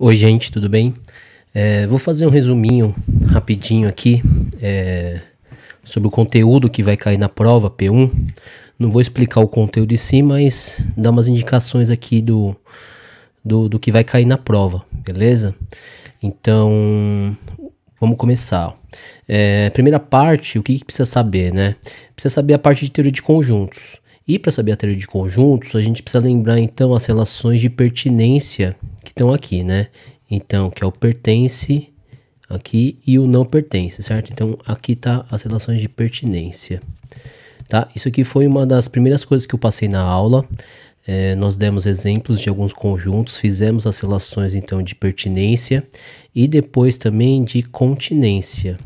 Oi, gente, tudo bem? É, vou fazer um resuminho rapidinho aqui é, sobre o conteúdo que vai cair na prova P1. Não vou explicar o conteúdo em si, mas dar umas indicações aqui do, do, do que vai cair na prova, beleza? Então, vamos começar. É, primeira parte, o que, que precisa saber, né? Precisa saber a parte de teoria de conjuntos. E para saber a teoria de conjuntos, a gente precisa lembrar então as relações de pertinência estão aqui, né? Então, que é o pertence aqui e o não pertence, certo? Então, aqui tá as relações de pertinência, tá? Isso aqui foi uma das primeiras coisas que eu passei na aula. É, nós demos exemplos de alguns conjuntos, fizemos as relações, então, de pertinência e depois também de continência.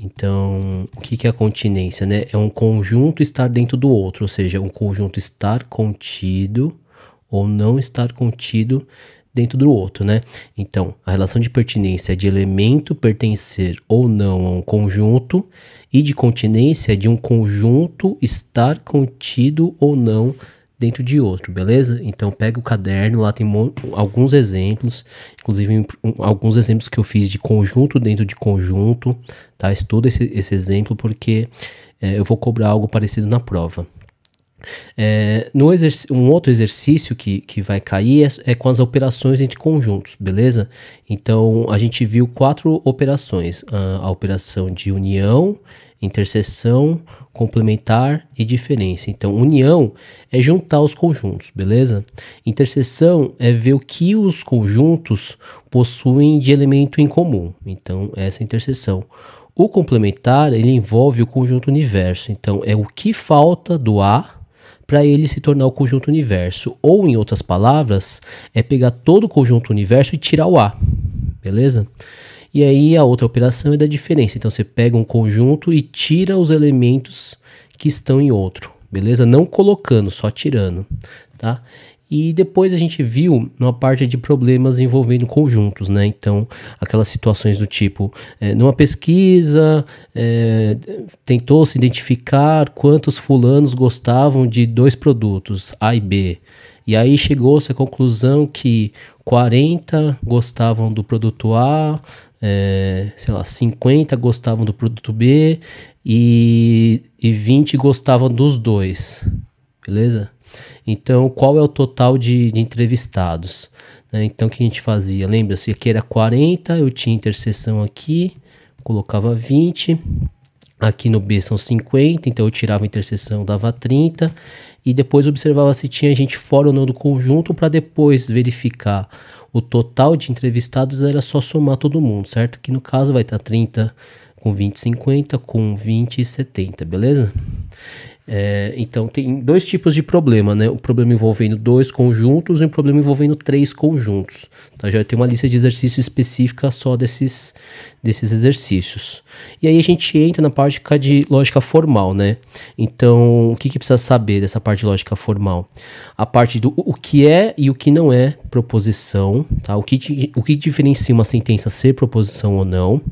Então, o que é a continência, né? É um conjunto estar dentro do outro, ou seja, um conjunto estar contido ou não estar contido dentro do outro, né? Então, a relação de pertinência é de elemento pertencer ou não a um conjunto e de continência é de um conjunto estar contido ou não dentro de outro, beleza? Então pega o caderno, lá tem alguns exemplos, inclusive um, alguns exemplos que eu fiz de conjunto dentro de conjunto, tá? Estuda esse, esse exemplo porque é, eu vou cobrar algo parecido na prova. É, no um outro exercício que, que vai cair é, é, com as operações entre conjuntos, beleza? Então a gente viu quatro operações: a, a operação de união, interseção, complementar e diferença. Então, união é juntar os conjuntos, beleza? Interseção é ver o que os conjuntos possuem de elemento em comum. Então, essa é interseção. O complementar ele envolve o conjunto universo. Então, é o que falta do A para ele se tornar o conjunto universo. Ou, em outras palavras, é pegar todo o conjunto universo e tirar o A, beleza? E aí a outra operação é da diferença. Então você pega um conjunto e tira os elementos que estão em outro, beleza? Não colocando, só tirando, tá? E depois a gente viu uma parte de problemas envolvendo conjuntos, né? Então, aquelas situações do tipo, é, numa pesquisa, é, eh, tentou-se identificar quantos fulanos gostavam de dois produtos, A e B. E aí chegou-se à conclusão que 40 gostavam do produto A, é, sei lá, 50 gostavam do produto B e, e 20 gostavam dos dois, beleza? Então, qual é o total de, de entrevistados? Né? Então, o que a gente fazia? Lembra-se, aqui era 40, eu tinha interseção aqui, colocava 20. Aqui no B são 50, então eu tirava a interseção, dava 30. E depois observava se tinha gente fora ou não do conjunto, para depois verificar o total de entrevistados, era só somar todo mundo, certo? Que no caso vai estar tá 30 com 20 50 com 20 e 70, beleza? É, então tem dois tipos de problema, né? O problema envolvendo dois conjuntos e o problema envolvendo três conjuntos. Tá? Já tem uma lista de exercícios específica só desses, desses exercícios. E aí a gente entra na parte é de lógica formal, né? Então, o que, que precisa saber dessa parte de lógica formal? A parte do o que é e o que não é proposição, tá? O que, o que diferencia uma sentença ser proposição ou não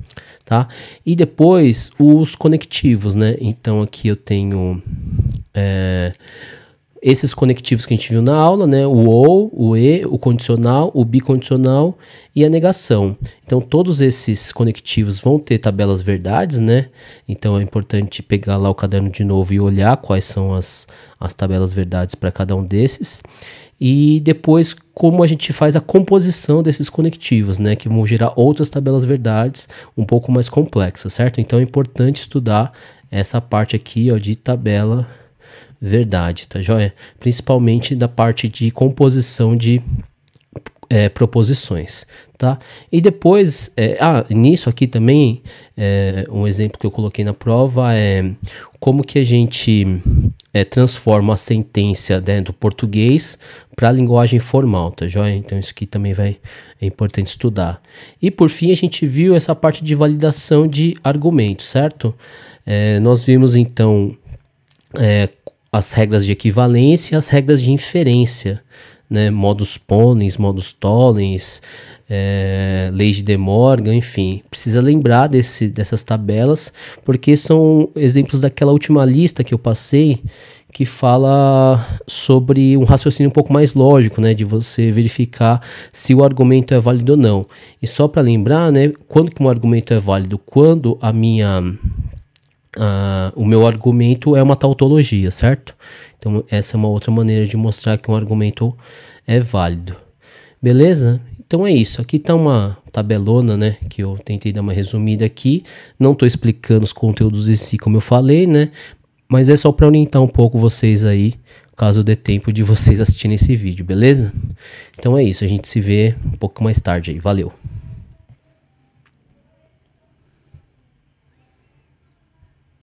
tá? E depois os conectivos, né? Então aqui eu tenho é, esses conectivos que a gente viu na aula, né? O ou, o e, o condicional, o bicondicional e a negação. Então todos esses conectivos vão ter tabelas verdades, né? Então é importante pegar lá o caderno de novo e olhar quais são as, as tabelas verdades para cada um desses e depois como a gente faz a composição desses conectivos, né, que vão gerar outras tabelas verdades um pouco mais complexas, certo? Então é importante estudar essa parte aqui ó, de tabela verdade, tá joia? Principalmente da parte de composição de é, proposições, tá? E depois, é, ah, nisso aqui também, é, um exemplo que eu coloquei na prova é como que a gente é, transformo a sentença né, do português para a linguagem formal, tá joia? Então isso aqui também vai, é importante estudar. E por fim a gente viu essa parte de validação de argumentos, certo? É, nós vimos então é, as regras de equivalência e as regras de inferência né, modos pôneis, modos tollens, é, leis de Morgan, enfim. Precisa lembrar desse, dessas tabelas, porque são exemplos daquela última lista que eu passei, que fala sobre um raciocínio um pouco mais lógico, né, de você verificar se o argumento é válido ou não. E só para lembrar, né, quando que um argumento é válido? Quando a minha uh, o meu argumento é uma tautologia, certo? Então, essa é uma outra maneira de mostrar que um argumento é válido. Beleza? Então é isso. Aqui está uma tabelona, né? Que eu tentei dar uma resumida aqui. Não estou explicando os conteúdos em si, como eu falei, né? Mas é só para orientar um pouco vocês aí, caso dê tempo de vocês assistirem esse vídeo, beleza? Então é isso. A gente se vê um pouco mais tarde aí. Valeu!